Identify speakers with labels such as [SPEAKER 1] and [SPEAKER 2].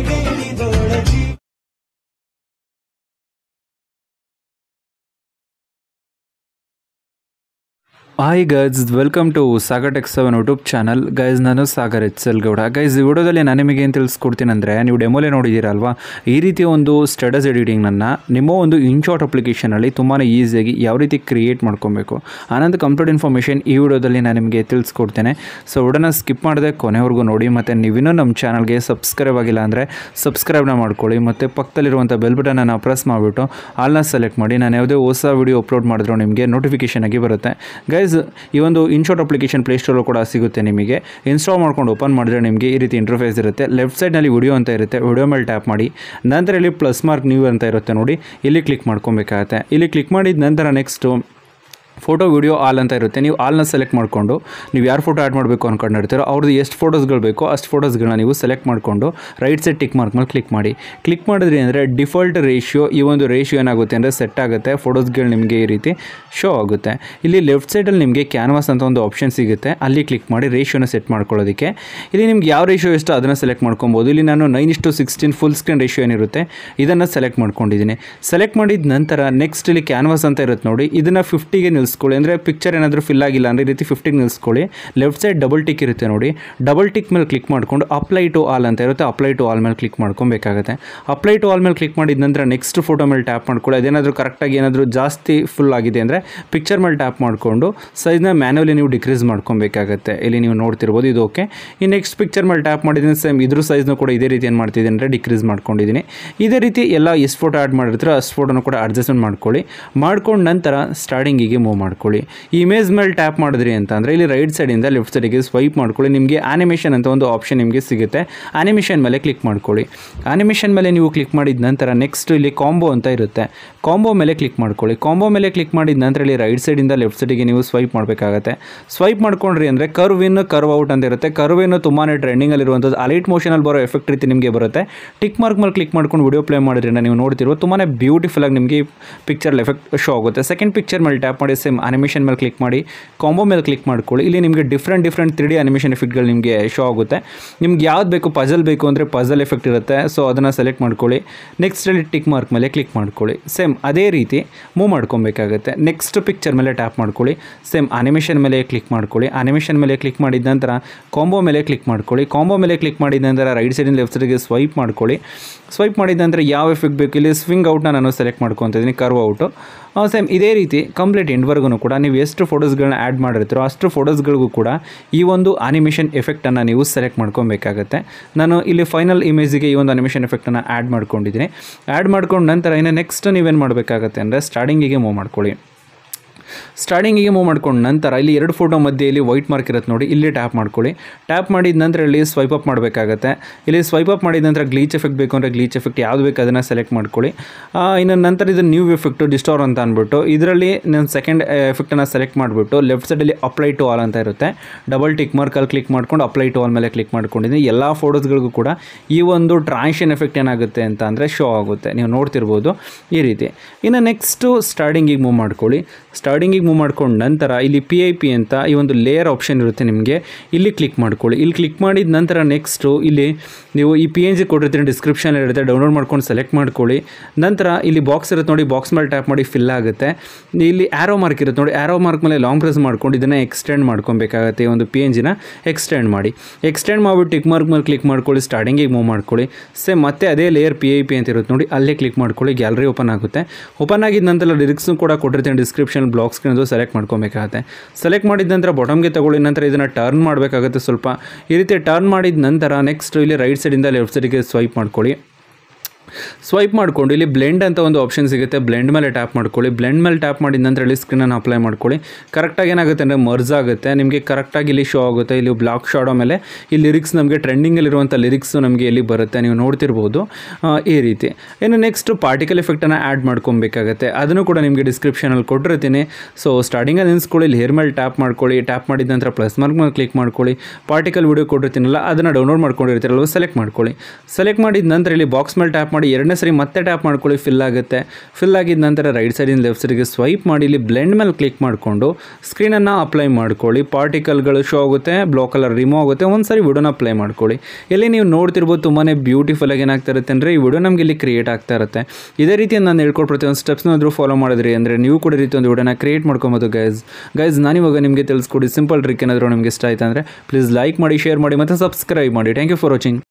[SPEAKER 1] querido hi guys welcome to Sagar tech seven YouTube channel guys ನಾನು Sagar H L Gowda guys ಈ ವಿಡಿಯೋದಲ್ಲಿ ನಾನು ನಿಮಗೆ ಏನು ತಿಳಿಸ್ಕೊಡ್ತೀನಂದರೆ ನೀವು ಡೆಮೋಲೆ ನೋಡಿದ್ದೀರಲ್ವಾ ಈ ರೀತಿಯ ಒಂದು ಸ್ಟಡಸ್ ಎಡಿಟಿಂಗ್ನ ನಿಮ್ಮ ಒಂದು ಇನ್ಶಾರ್ಟ್ ಅಪ್ಲಿಕೇಶನಲ್ಲಿ ತುಂಬಾ ಈಸಿಯಾಗಿ ಯಾವ ರೀತಿ ಕ್ರಿಯೇಟ್ ಮಾಡ್ಕೊಬೇಕು ಆನಂತರ ಕಂಪ್ಲೀಟ್ ಇನ್ಫಾರ್ಮೇಷನ್ ಈ ವಿಡಿಯೋದಲ್ಲಿ ನಾನು ನಿಮಗೆ ತಿಳಿಸ್ಕೊಡ್ತೇನೆ ಸೊ ಉಡನ ಸ್ಕಿಪ್ ಮಾಡಿದೆ ಕೊನೆವರೆಗೂ ನೋಡಿ ಮತ್ತು ನೀವಿನ್ನೂ ನಮ್ಮ ಚಾನಲ್ಗೆ ಸಬ್ಸ್ಕ್ರೈಬ್ ಆಗಿಲ್ಲ ಅಂದರೆ ಸಬ್ಸ್ಕ್ರೈಬ್ನ ಮಾಡ್ಕೊಳ್ಳಿ ಮತ್ತು ಪಕ್ಕದಲ್ಲಿರುವಂಥ ಬೆಲ್ ಬಟನನ್ನು ಪ್ರೆಸ್ ಮಾಡಿಬಿಟ್ಟು ಆಲ್ನ ಸೆಲೆಕ್ಟ್ ಮಾಡಿ ನಾನು ಯಾವುದೇ ಹೊಸ ವಿಡಿಯೋ ಅಪ್ಲೋಡ್ ಮಾಡಿದ್ರು ನಿಮಗೆ ನೋಟಿಫಿಕೇಷನ್ ಆಗಿ ಬರುತ್ತೆ ಗೈಸ್ ಗೈಸ್ ಈ ಒಂದು ಇನ್ಶಾಟ್ ಅಪ್ಲಿಕೇಶನ್ ಪ್ಲೇಸ್ಟೋರು ಕೂಡ ಸಿಗುತ್ತೆ ನಿಮಗೆ ಇನ್ಸ್ಟಾಲ್ ಮಾಡ್ಕೊಂಡು ಓಪನ್ ಮಾಡಿದ್ರೆ ನಿಮಗೆ ಈ ರೀತಿ ಇಂಟರ್ಫೇಸ್ ಇರುತ್ತೆ ಲೆಫ್ಟ್ ಸೈಡ್ನಲ್ಲಿ ವಿಡಿಯೋ ಅಂತ ಇರುತ್ತೆ ವಿಡಿಯೋ ಮೇಲೆ ಟ್ಯಾಪ್ ಮಾಡಿ ನಂತರ ಇಲ್ಲಿ ಪ್ಲಸ್ ಮಾರ್ಕ್ ನ್ಯೂ ಅಂತ ಇರುತ್ತೆ ನೋಡಿ ಇಲ್ಲಿ ಕ್ಲಿಕ್ ಮಾಡ್ಕೊಬೇಕಾಗತ್ತೆ ಇಲ್ಲಿ ಕ್ಲಿಕ್ ಮಾಡಿದ ನಂತರ ನೆಕ್ಸ್ಟು ಫೋಟೋ ವೀಡಿಯೋ ಆಲ್ ಅಂತ ಇರುತ್ತೆ ನೀವು ಆಲ್ನ ಸೆಲೆಕ್ಟ್ ಮಾಡಿಕೊಂಡು ನೀವು ಯಾರು ಫೋಟೋ ಆ್ಯಡ್ ಮಾಡಬೇಕು ಇರ್ತೀರೋ ಅವ್ರದ್ದು ಎಷ್ಟು ಫೋಟೋಸ್ಗಳು ಬೇಕೋ ಅಷ್ಟು ಫೋಟೋಸ್ಗಳನ್ನ ನೀವು ಸೆಲೆಕ್ಟ್ ಮಾಡಿಕೊಂಡು ರೈಟ್ ಸೈಡ್ ಟಿಕ್ ಮಾರ್ಕ್ ಮೇಲೆ ಕ್ಲಿಕ್ ಮಾಡಿ ಕ್ಲಿಕ್ ಮಾಡಿದ್ರಿ ಅಂದರೆ ಡಿಫಾಲ್ಟ್ ರೇಷಿಯೋ ಈ ಒಂದು ರೇಷಿಯೋ ಏನಾಗುತ್ತೆ ಅಂದರೆ ಸೆಟ್ ಆಗುತ್ತೆ ಫೋಟೋಸ್ಗಳು ನಿಮಗೆ ಈ ರೀತಿ ಶೋ ಆಗುತ್ತೆ ಇಲ್ಲಿ ಲೆಫ್ಟ್ ಸೈಡಲ್ಲಿ ನಿಮಗೆ ಕ್ಯಾನ್ವಾಸ್ ಅಂತ ಒಂದು ಆಪ್ಷನ್ ಸಿಗುತ್ತೆ ಅಲ್ಲಿ ಕ್ಲಿಕ್ ಮಾಡಿ ರೇಷಿಯೋನ ಸೆಟ್ ಮಾಡ್ಕೊಳ್ಳೋದಕ್ಕೆ ಇಲ್ಲಿ ನಿಮ್ಗೆ ಯಾವ ರೇಷಿಯೋ ಎಷ್ಟೋ ಅದನ್ನು ಸೆಲೆಕ್ಟ್ ಮಾಡ್ಕೊಬೋದು ಇಲ್ಲಿ ನಾನು ನೈನ್ ಇಷ್ಟು ಸಿಕ್ಸ್ಟೀನ್ ಫುಲ್ ಸ್ಕ್ರೀನ್ ರೇಷಿಯೋ ಏನಿರುತ್ತೆ ಇದನ್ನು ಸೆಲೆಕ್ಟ್ ಮಾಡ್ಕೊಂಡಿದ್ದೀನಿ ಸೆಲೆಕ್ಟ್ ಮಾಡಿದ ನಂತರ ನೆಕ್ಸ್ಟ್ ಇಲ್ಲಿ ಕ್ಯಾನ್ವಾಸ್ ಅಂತ ಇರುತ್ತೆ ನೋಡಿ ಇದನ್ನು ಫಿಫ್ಟಿಗೆ ನಿಲ್ಸ್ಕೊಳ್ಳಿ ಅಂದರೆ ಪಿಕ್ಚರ್ ಏನಾದರೂ ಫಿಲ್ ಆಗಿಲ್ಲ ಅಂದರೆ ಈ ರೀತಿ ಫಿಫ್ಟಿಗೆ ನಿಲ್ಸ್ಕೊಳ್ಳಿ ಲೆಫ್ಟ್ ಸೈಡ್ ಡಬಲ್ ಟಿಕ್ ಇರುತ್ತೆ ನೋಡಿ ಡಬಲ್ ಟಿಕ್ ಮೇಲೆ ಕ್ಲಿಕ್ ಮಾಡಿಕೊಂಡು ಅಪ್ಲೈ ಟು ಆಲ್ ಅಂತ ಇರುತ್ತೆ ಅಪ್ಲೈ ಟು ಆಲ್ ಮೇಲೆ ಕ್ಲಿಕ್ ಮಾಡ್ಕೊಬೇಕಾಗುತ್ತೆ ಅಪ್ಲೈ ಟು ಆಲ್ ಮೇಲೆ ಕ್ಲಿಕ್ ಮಾಡಿದ ನಂತರ ನೆಕ್ಸ್ಟ್ ಫೋಟೋ ಮೇಲೆ ಟ್ಯಾಪ್ ಮಾಡ್ಕೊಳ್ಳಿ ಅದೇನಾದರೂ ಕರೆಕ್ಟಾಗಿ ಏನಾದರೂ ಜಾಸ್ತಿ ಫುಲ್ ಆಗಿದೆ ಅಂದರೆ ಪಿಕ್ಚರ್ ಮೇಲೆ ಟ್ಯಾಪ್ ಮಾಡಿಕೊಂಡು ಸೈಜ್ನ ಮ್ಯಾನ್ಯಲಿ ನೀವು ಡಿಕ್ರೀಸ್ ಮಾಡ್ಕೊಬೇಕಾಗುತ್ತೆ ಇಲ್ಲಿ ನೀವು ನೋಡ್ತಿರ್ಬೋದು ಇದು ಓಕೆ ಈ ನೆಕ್ಸ್ಟ್ ಪಿಕ್ಚರ್ ಮೇಲೆ ಟ್ಯಾಪ್ ಮಾಡಿದ್ರೆ ಸೇಮ್ ಇದ್ರ ಸೈಜ್ನೂ ಕೂಡ ಇದೇ ರೀತಿ ಏನು ಮಾಡ್ತಿದ್ದೀನಿ ಅಂದರೆ ಡಿಕ್ರೀಸ್ ಮಾಡ್ಕೊಂಡಿದ್ದೀನಿ ಇದೇ ರೀತಿ ಎಲ್ಲ ಎಷ್ಟು ಫೋಟೋ ಆ್ಯಡ್ ಮಾಡಿರ್ತಾರೆ ಅಷ್ಟು ಫೋಟೋನು ಕೂಡ ಅಡ್ಜಸ್ಟ್ಮೆಂಟ್ ಮಾಡ್ಕೊಳ್ಳಿ ಮಾಡ್ಕೊಂಡು ನಂತರ ಸ್ಟಾರ್ಟಿಂಗಿಗೆ ಮೂವ್ ಮೂವ್ ಮಾಡ್ಕೊಳ್ಳಿ ಈ ಇಮೇಜ್ ಮೇಲೆ ಟ್ಯಾಪ್ ಮಾಡಿದ್ರಿ ಅಂತ ಇಲ್ಲಿ ರೈಟ್ ಸೈಡಿಂದ ಲೆಫ್ಟ್ ಸೈಡಿಗೆ ಸ್ವೈಪ್ ಮಾಡ್ಕೊಳ್ಳಿ ನಿಮಗೆ ಆನಿಮೇಷನ್ ಅಂತ ಒಂದು ಆಪ್ಷನ್ ನಿಮಗೆ ಸಿಗುತ್ತೆ ಆನಿಮೇಷನ್ ಮೇಲೆ ಕ್ಲಿಕ್ ಮಾಡ್ಕೊಳ್ಳಿ ಆನಿಮೇಷನ್ ಮೇಲೆ ನೀವು ಕ್ಲಿಕ್ ಮಾಡಿದ ನಂತರ ನೆಕ್ಸ್ಟ್ ಇಲ್ಲಿ ಕಾಂಬೋ ಅಂತ ಇರುತ್ತೆ ಕಾಂಬೋ ಮೇಲೆ ಕ್ಲಿಕ್ ಮಾಡ್ಕೊಳ್ಳಿ ಕಾಂಬೋ ಮೇಲೆ ಕ್ಲಿಕ್ ಮಾಡಿದ ನಂತರ ಇಲ್ಲಿ ರೈಟ್ ಸೈಡಿಂದ ಲೆಫ್ಟ್ ಸೈಡಿಗೆ ನೀವು ಸ್ವೈಪ್ ಮಾಡಬೇಕಾಗತ್ತೆ ಸ್ವೈಪ್ ಮಾಡ್ಕೊಂಡ್ರಿ ಅಂದರೆ ಕರ್ವ್ ಇನ್ ಕರ್ವ್ ಔಟ್ ಅಂತ ಇರುತ್ತೆ ಕರ್ವ್ ಇನ್ನು ತುಂಬಾ ಟ್ರೆಂಡಿಂಗಲ್ಲಿರುವಂಥದ್ದು ಅಲೈಟ್ ಮೋಷನಲ್ಲಿ ಬರೋ ಎಫೆಕ್ಟ್ ರೀತಿ ನಿಮಗೆ ಬರುತ್ತೆ ಟಿಕ್ ಮಾರ್ಕ್ ಮೇಲೆ ಕ್ಲಿಕ್ ಮಾಡ್ಕೊಂಡು ವಿಡಿಯೋ ಪ್ಲೇ ಮಾಡಿದ್ರಿಂದ ನೀವು ನೋಡ್ತಿರೋ ತುಂಬಾ ಬ್ಯೂಟಿಫುಲ್ ಆಗಿ ನಿಮಗೆ ಪಿಕ್ಚರ್ ಎಫೆಕ್ಟ್ ಶೋ ಆಗುತ್ತೆ ಸೆಕೆಂಡ್ ಪಿಕ್ಚರ್ ಮೇಲೆ ಟ್ಯಾಪ್ ಮಾಡಿ ಸೇಮ್ ಅನಿಮೇಷನ್ ಮೇಲೆ ಕ್ಲಿಕ್ ಮಾಡಿ ಕಾಂಬೋ ಮೇಲೆ ಕ್ಲಿಕ್ ಮಾಡ್ಕೊಳ್ಳಿ ಇಲ್ಲಿ ನಿಮಗೆ different different three D animation ಎಫೆಕ್ಟ್ಗಳು ನಿಮಗೆ ಶೋ ಆಗುತ್ತೆ ನಿಮ್ಗೆ ಯಾವ್ದು ಬೇಕು ಪಜಲ್ ಬೇಕು ಅಂದರೆ ಪಜಲ್ ಎಫೆಕ್ಟ್ ಇರುತ್ತೆ ಸೊ ಅದನ್ನು ಸೆಲೆಕ್ಟ್ ಮಾಡ್ಕೊಳ್ಳಿ ನೆಕ್ಸ್ಟ್ ಅಲ್ಲಿ ಟಿಕ್ ಮಾರ್ಕ್ ಮೇಲೆ ಕ್ಲಿಕ್ ಮಾಡ್ಕೊಳ್ಳಿ ಸೇಮ್ ಅದೇ ರೀತಿ ಮೂವ್ ಮಾಡ್ಕೊಬೇಕಾಗುತ್ತೆ ನೆಕ್ಸ್ಟ್ ಪಿಕ್ಚರ್ ಮೇಲೆ ಟ್ಯಾಪ್ ಮಾಡ್ಕೊಳ್ಳಿ ಸೇಮ್ ಅನಿಮೇಷನ್ ಮೇಲೆ ಕ್ಲಿಕ್ ಮಾಡ್ಕೊಳ್ಳಿ ಅನಿಮೇಷನ್ ಮೇಲೆ ಕ್ಲಿಕ್ ಮಾಡಿದ ನಂತರ ಕಾಂಬೋ ಮೇಲೆ ಕ್ಲಿಕ್ ಮಾಡ್ಕೊಳ್ಳಿ ಕಾಂಬೋ ಮೇಲೆ ಕ್ಲಿಕ್ ಮಾಡಿದ ನಂತರ ರೈಟ್ ಸೈಡಿಂದ ಲೆಫ್ಟ್ ಸೈಡ್ಗೆ ಸ್ವೈಪ್ ಮಾಡ್ಕೊಳ್ಳಿ ಸ್ವೈಪ್ ಮಾಡಿದ ನಂತರ ಯಾವ ಎಫೆಕ್ಟ್ ಬೇಕು ಇಲ್ಲಿ ಸ್ವಿಂಗ್ ಔಟ್ನ ನಾನು ಸೆಲೆಕ್ಟ್ ಮಾಡ್ಕೊತಿದ್ದೀನಿ ಕರ್ವ್ ಔಟು ಸೇಮ್ ಇದೇ ರೀತಿ ಕಂಪ್ಲೀಟ್ ಎಂಡ್ ಇಲ್ಲಿವರೆಗೂ ಕೂಡ ನೀವು ಎಷ್ಟು ಫೋಟೋಸ್ಗಳನ್ನ ಆ್ಯಡ್ ಮಾಡಿರ್ತೀರೋ ಅಷ್ಟು ಫೋಟೋಸ್ಗಳಿಗೂ ಕೂಡ ಈ ಒಂದು ಅನಿಮೇಷನ್ ಎಫೆಕ್ಟನ್ನು ನೀವು ಸೆಲೆಕ್ಟ್ ಮಾಡ್ಕೊಬೇಕಾಗತ್ತೆ ನಾನು ಇಲ್ಲಿ ಫೈನಲ್ ಇಮೇಜಿಗೆ ಈ ಒಂದು ಅನಿಮೇಷನ್ ಎಫೆಕ್ಟನ್ನು ಆ್ಯಡ್ ಮಾಡ್ಕೊಂಡಿದ್ದೀನಿ ಆ್ಯಡ್ ಮಾಡ್ಕೊಂಡು ನಂತರ ಇನ್ನು ನೆಕ್ಸ್ಟ್ ನೀವೇನು ಮಾಡಬೇಕಾಗತ್ತೆ ಅಂದರೆ ಸ್ಟಾರ್ಟಿಂಗಿಗೆ ಮೂವ್ ಮಾಡ್ಕೊಳ್ಳಿ ಸ್ಟಾರ್ಟಿಂಗಿಗೆ ಮೂವ್ ಮಾಡ್ಕೊಂಡು ನಂತರ ಇಲ್ಲಿ ಎರಡು ಫೋಟೋ ಮಧ್ಯೆಯಲ್ಲಿ ವೈಟ್ ಮಾರ್ಕ್ ಇರುತ್ತೆ ನೋಡಿ ಇಲ್ಲಿ ಟ್ಯಾಪ್ ಮಾಡ್ಕೊಳ್ಳಿ ಟ್ಯಾಪ್ ಮಾಡಿದ ನಂತರ ಇಲ್ಲಿ ಸ್ವೈಪ್ ಅಪ್ ಮಾಡಬೇಕಾಗತ್ತೆ ಇಲ್ಲಿ ಸ್ವೈಪ್ ಅಪ್ ಮಾಡಿದ ನಂತರ ಗ್ಲೀಚ್ ಎಫೆಕ್ಟ್ ಬೇಕು ಅಂದರೆ ಗ್ಲೀಚ್ ಎಫೆಕ್ಟ್ ಯಾವುದು ಬೇಕು ಅದನ್ನು ಸೆಲೆಕ್ಟ್ ಮಾಡ್ಕೊಳ್ಳಿ ಇನ್ನು ನಂತರ ಇದು ನ್ಯೂ ಎಫೆಕ್ಟು ಡಿಸ್ಟೋರ್ ಅಂತ ಅಂದ್ಬಿಟ್ಟು ಇದರಲ್ಲಿ ನಾನು ಸೆಕೆಂಡ್ ಎಫೆಕ್ಟನ್ನು ಸೆಲೆಕ್ಟ್ ಮಾಡಿಬಿಟ್ಟು ಲೆಫ್ಟ್ ಸೈಡಲ್ಲಿ ಅಪ್ಲೈ ಟು ಆಲ್ ಅಂತ ಇರುತ್ತೆ ಡಬಲ್ ಟಿಕ್ ಮಾರ್ಕಲ್ಲಿ ಕ್ಲಿಕ್ ಮಾಡ್ಕೊಂಡು ಅಪ್ಲೈ ಟು ಆಲ್ ಮೇಲೆ ಕ್ಲಿಕ್ ಮಾಡ್ಕೊಂಡಿದ್ದೀನಿ ಎಲ್ಲ ಫೋಟೋಸ್ಗಳಿಗೂ ಕೂಡ ಈ ಒಂದು ಟ್ರಾನ್ಷನ್ ಎಫೆಕ್ಟ್ ಏನಾಗುತ್ತೆ ಅಂತ ಅಂದರೆ ಶೋ ಆಗುತ್ತೆ ನೀವು ನೋಡ್ತಿರ್ಬೋದು ಈ ರೀತಿ ಇನ್ನು ನೆಕ್ಸ್ಟು ಸ್ಟಾರ್ಟಿಂಗಿಗೆ ಮೂವ್ ಮಾಡ್ಕೊಳ್ಳಿ ಸ್ಟಾರ್ಟಿಂಗ್ ಸೆಟ್ಟಿಂಗಿಗೆ ಮೂವ್ ಮಾಡ್ಕೊಂಡು ನಂತರ ಇಲ್ಲಿ ಪಿ ಐ ಪಿ ಅಂತ ಈ ಒಂದು ಲೇಯರ್ ಆಪ್ಷನ್ ಇರುತ್ತೆ ನಿಮಗೆ ಇಲ್ಲಿ ಕ್ಲಿಕ್ ಮಾಡ್ಕೊಳ್ಳಿ ಇಲ್ಲಿ ಕ್ಲಿಕ್ ಮಾಡಿದ ನಂತರ ನೆಕ್ಸ್ಟು ಇಲ್ಲಿ ನೀವು ಈ ಪಿ ಎನ್ ಜಿ ಕೊಟ್ಟಿರ್ತೀನಿ ಡಿಸ್ಕ್ರಿಪ್ಷನ್ ಇರುತ್ತೆ ಡೌನ್ಲೋಡ್ ಮಾಡ್ಕೊಂಡು ಸೆಲೆಕ್ಟ್ ಮಾಡ್ಕೊಳ್ಳಿ ನಂತರ ಇಲ್ಲಿ ಬಾಕ್ಸ್ ಇರುತ್ತೆ ನೋಡಿ ಬಾಕ್ಸ್ ಮೇಲೆ ಟ್ಯಾಪ್ ಮಾಡಿ ಫಿಲ್ ಆಗುತ್ತೆ ಇಲ್ಲಿ ಆ್ಯರೋ ಮಾರ್ಕ್ ಇರುತ್ತೆ ನೋಡಿ ಆ್ಯರೋ ಮಾರ್ಕ್ ಮೇಲೆ ಲಾಂಗ್ ಪ್ರೆಸ್ ಮಾಡ್ಕೊಂಡು ಇದನ್ನು ಎಕ್ಸ್ಟೆಂಡ್ ಮಾಡ್ಕೊಬೇಕಾಗುತ್ತೆ ಈ ಒಂದು ಪಿ ಎನ್ ಜಿನ ಎಕ್ಸ್ಟೆಂಡ್ ಮಾಡಿ ಎಕ್ಸ್ಟೆಂಡ್ ಮಾಡಿಬಿಟ್ಟು ಟಿಕ್ ಮಾರ್ಕ್ ಮೇಲೆ ಕ್ಲಿಕ್ ಮಾಡ್ಕೊಳ್ಳಿ ಸ್ಟಾರ್ಟಿಂಗಿಗೆ ಮೂವ್ ಮಾಡ್ಕೊಳ್ಳಿ ಸೇಮ್ ಮತ್ತೆ ಅದೇ ಲೇಯರ್ ಪಿ ಐ ಪಿ ಅಂತ ಇರುತ್ತೆ ನೋಡಿ ಅಲ್ಲೇ ಕ್ಲಿಕ್ ಮಾಡ್ಕೊಳ್ಳಿ ಗ್ಯಾಲರಿ ಓಪನ್ ಆಗುತ್ತೆ ಓಪನ್ ಆಗಿದ ನಂತರ ಲಿರಿಕ್ಸ್ನು ಕೂಡ ಕೊಟ್ಟಿರ್ತೀನಿ description blog lock screen select ಮಾಡ್ಕೊಬೇಕಾಗುತ್ತೆ ಸೆಲೆಕ್ಟ್ ಮಾಡಿದ ನಂತರ ಬಾಟಮ್ಗೆ ತಗೊಳ್ಳಿ ನಂತರ ಇದನ್ನು ಟರ್ನ್ ಮಾಡಬೇಕಾಗುತ್ತೆ ಸ್ವಲ್ಪ ಈ ರೀತಿ ಟರ್ನ್ ಮಾಡಿದ ನಂತರ ನೆಕ್ಸ್ಟ್ ಇಲ್ಲಿ ರೈಟ್ ಸೈಡಿಂದ ಲೆಫ್ಟ್ ಸೈಡಿಗೆ ಸ್ವೈಪ್ ಮಾಡ್ಕೊಳ್ಳಿ ಸ್ವೈಪ್ ಮಾಡಿಕೊಂಡು ಇಲ್ಲಿ ಬ್ಲೆಂಡ್ ಅಂತ ಒಂದು ಆಪ್ಷನ್ ಸಿಗುತ್ತೆ ಬ್ಲೆಂಡ್ ಮೇಲೆ ಟ್ಯಾಪ್ ಮಾಡ್ಕೊಳ್ಳಿ ಬ್ಲೆಂಡ್ ಮೇಲೆ ಟ್ಯಾಪ್ ಮಾಡಿದ ನಂತರ ಇಲ್ಲಿ ಸ್ಕ್ರೀನನ್ನು ಅಪ್ಲೈ ಮಾಡ್ಕೊಳ್ಳಿ ಕರೆಕ್ಟಾಗಿ ಏನಾಗುತ್ತೆ ಅಂದರೆ ಮರ್ಜ್ ಆಗುತ್ತೆ ನಿಮಗೆ ಕರೆಕ್ಟಾಗಿ ಇಲ್ಲಿ ಶೋ ಆಗುತ್ತೆ ಇಲ್ಲಿ ಬ್ಲಾಕ್ ಶಾಡೋ ಮೇಲೆ ಈ ಲಿರಿಕ್ಸ್ ನಮಗೆ ಟ್ರೆಂಡಿಂಗಲ್ಲಿರುವಂಥ ಲಿರಿಕ್ಸು ನಮಗೆ ಇಲ್ಲಿ ಬರುತ್ತೆ ನೀವು ನೋಡ್ತಿರ್ಬೋದು ಈ ರೀತಿ ಇನ್ನು ನೆಕ್ಸ್ಟ್ ಪಾರ್ಟಿಕಲ್ ಎಫೆಕ್ಟನ್ನು ಆ್ಯಡ್ ಮಾಡ್ಕೊಬೇಕಾಗತ್ತೆ ಅದನ್ನು ಕೂಡ ನಿಮಗೆ ಡಿಸ್ಕ್ರಿಪ್ಷನಲ್ಲಿ ಕೊಟ್ಟಿರ್ತೀನಿ ಸೊ ಸ್ಟಾರ್ಟಿಂಗಲ್ಲಿ ನಿನ್ಸ್ಕೊಳ್ಳಿ ಇಲ್ಲಿ ಹೇರ್ ಮೇಲೆ ಟ್ಯಾಪ್ ಮಾಡ್ಕೊಳ್ಳಿ ಟ್ಯಾಪ್ ಮಾಡಿದ ನಂತರ ಪ್ಲಸ್ ಮಾರ್ಕ್ ಮೇಲೆ ಕ್ಲಿಕ್ ಮಾಡ್ಕೊಳ್ಳಿ ಪಾರ್ಟಿಕಲ್ ವಿಡಿಯೋ ಕೊಟ್ಟಿರ್ತೀನಲ್ಲ ಅದನ್ನು ಡೌನ್ಲೋಡ್ ಮಾಡ್ಕೊಂಡಿರ್ತೀರಲ್ವ ಸೆಲೆಕ್ಟ್ ಮಾಡ್ಕೊಳ್ಳಿ ಸೆಲೆಕ್ಟ್ ಮಾಡಿದ ನಂತರ ಇಲ್ಲಿ ಬಾಕ್ಸ್ ಮೇಲೆ ಟ್ಯಾಪ್ ಮಾಡಿ ಮಾಡಿ ಎರಡನೇ ಸರಿ ಮತ್ತೆ ಟ್ಯಾಪ್ ಮಾಡ್ಕೊಳ್ಳಿ ಫಿಲ್ ಆಗುತ್ತೆ ಫಿಲ್ ಆಗಿದ ನಂತರ ರೈಟ್ ಸೈಡಿಂದ ಲೆಫ್ಟ್ ಸೈಡ್ಗೆ ಸ್ವೈಪ್ ಮಾಡಿ ಇಲ್ಲಿ ಬ್ಲೆಂಡ್ ಮೇಲೆ ಕ್ಲಿಕ್ ಮಾಡಿಕೊಂಡು ಸ್ಕ್ರೀನನ್ನು ಅಪ್ಲೈ ಮಾಡ್ಕೊಳ್ಳಿ ಪಾರ್ಟಿಕಲ್ಗಳು ಶೋ ಆಗುತ್ತೆ ಬ್ಲೋ ಕಲರ್ ರಿಮೂವ್ ಆಗುತ್ತೆ ಒಂದ್ಸರಿ ಸಾರಿ ಅಪ್ಲೈ ಮಾಡ್ಕೊಳ್ಳಿ ಇಲ್ಲಿ ನೀವು ನೋಡ್ತಿರ್ಬೋದು ತುಂಬಾ ಬ್ಯೂಟಿಫುಲ್ ಆಗಿ ಏನಾಗ್ತಾ ಇರುತ್ತೆ ಅಂದರೆ ಈ ವಿಡೋ ನಮಗೆ ಇಲ್ಲಿ ಕ್ರಿಯೇಟ್ ಆಗ್ತಾ ಇರುತ್ತೆ ಇದೇ ರೀತಿ ನಾನು ಹೇಳ್ಕೊಡ್ ಪ್ರತಿಯೊಂದು ಸ್ಟೆಪ್ಸ್ನಾದರೂ ಫಾಲೋ ಮಾಡಿದ್ರಿ ಅಂದರೆ ನೀವು ಕೂಡ ರೀತಿ ಒಂದು ವಿಡೋನ ಕ್ರಿಯೇಟ್ ಮಾಡ್ಕೊಬೋದು ಗೈಸ್ ಗೈಸ್ ಇವಾಗ ನಿಮಗೆ ತಿಳಿಸ್ಕೊಡಿ ಸಿಂಪಲ್ ಟ್ರಿಕ್ ಏನಾದರೂ ನಿಮಗೆ ಇಷ್ಟ ಆಯ್ತು ಅಂದರೆ ಪ್ಲೀಸ್ ಲೈಕ್ ಮಾಡಿ ಶೇರ್ ಮಾಡಿ ಮತ್ತು ಸಬ್ಸ್ಕ್ರೈಬ್ ಮಾಡಿ ಥ್ಯಾಂಕ್ ಯು ಫಾರ್ ವಾಚಿಂಗ್